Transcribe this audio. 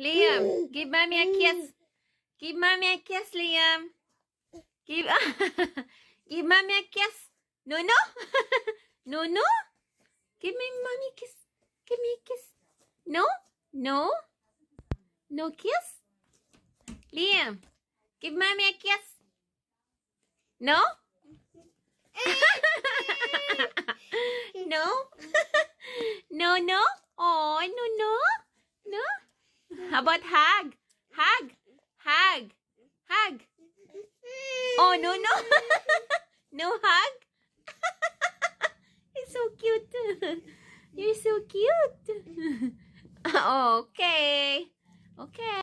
Liam, give mommy a kiss. Give mommy a kiss, Liam. Give, give mommy a kiss. No, no. no, no. Give me mommy a kiss. Give me a kiss. No, no. No kiss. Liam, give mommy a kiss. No? no? no, no? Oh, no, no. How about hug? Hug. Hug. Hug. Oh, no, no. no hug? It's so cute. You're so cute. okay. Okay.